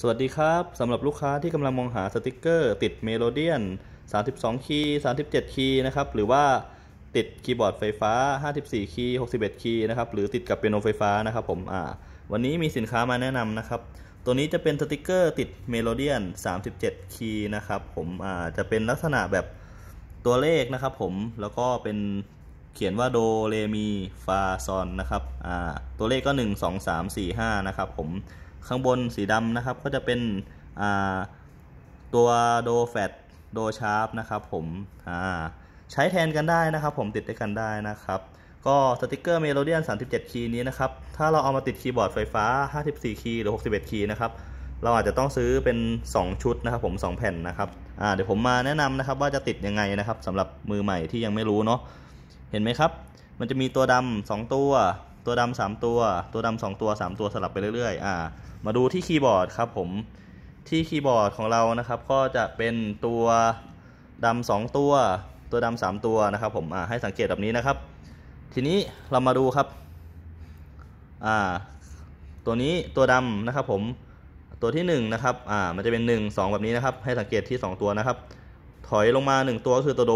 สวัสดีครับสำหรับลูกค้าที่กำลังมองหาสติกเกอร์ติดเมโลเดียน32คีย์37คีย์นะครับหรือว่าติดคีย์บอร์ดไฟฟ้า54คีย์61คีย์นะครับหรือติดกับเปียโนไฟฟ้านะครับผมอ่าวันนี้มีสินค้ามาแนะนำนะครับตัวนี้จะเป็นสติกเกอร์ติดเมโลเดียน37คีย์นะครับผมอ่าจะเป็นลักษณะแบบตัวเลขนะครับ ผมแล้วก็เป็นเขียนว่าโดเรมีฟาซอนนะครับอ่าตัวเลขก็1 2 3 4 5นะครับผมข้างบนสีดำนะครับก็จะเป็นตัวโดแฟต โดชาร์ปนะครับผมใช้แทนกันได้นะครับ ผมติดได้กันได้นะครับ ก็สติกเกอร์เมโลเดียน 37 คีย์นี้นะครับ ถ้าเราเอามาติดคีย์บอร์ดไฟฟ้า 54 คีย์หรือ 61 คีย์นะครับเราอาจจะต้องซื้อเป็น 2 ชุดนะครับ ผม 2 แผ่นนะครับ เดี๋ยวผมมาแนะนำนะครับว่าจะติดยังไงนะครับสำหรับมือใหม่ที่ยังไม่รู้เนาะเห็นไหมครับ มันจะมีตัวดำ2ตัวตัวดำสามตัวตัวดำสองตัวสามตัวสลับไปเรื่อยๆอ่ามาดูที่คีย์บอร์ดครับ ผมที่คีย์บอร์ดของเรานะครับ ก็จะเป็นตัวดำสองตัวตัวดำสามตัวนะครับผมอ่าให้สังเกตแบบนี้นะครับ ทีนี้เรามาดูครับอ่าตัวนี้ตัวดำนะครับ ผมตัวที่1นนะครับอ่ามันจะเป็น1 2แบบนี้นะครับ ให้สังเกตที่ 2 ตัวนะครับ ถอยลงมา 1 ตัวก็คือตัวโด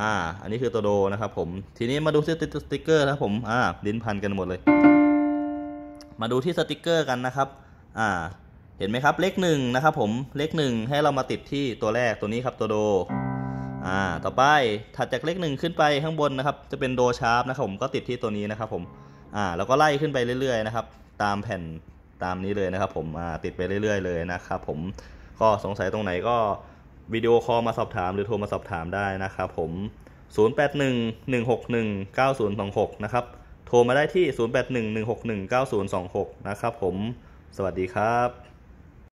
อ่า อันนี้คือตัวโดนะครับผม ทีนี้มาดูที่สติกเกอร์นะผม อ่า ลิ้นพันกันหมดเลย มาดูที่สติกเกอร์กันนะครับ อ่า เห็นไหมครับ เลขหนึ่งนะครับ ผม เลขหนึ่งให้เรามาติดที่ตัวแรกตัวนี้ครับตัวโด อ่า ต่อไปถัดจากเลขหนึ่งขึ้นไปข้างบนนะครับ จะเป็นโดชาร์ปนะครับ ผมก็ติดที่ตัวนี้นะครับ ผม อ่า แล้วก็ไล่ขึ้นไปเรื่อยๆนะครับ ตามแผ่นตามนี้เลยนะครับ ผมอ่าติดไปเรื่อยๆ เลยนะครับ ผม ก็สงสัยตรงไหนก็วิดีโอคอลมาสอบถามหรือโทรมาสอบถามได้นะครับผม 0811619026 นะครับ โทรมาได้ที่ 0811619026 นะครับผม สวัสดีครับ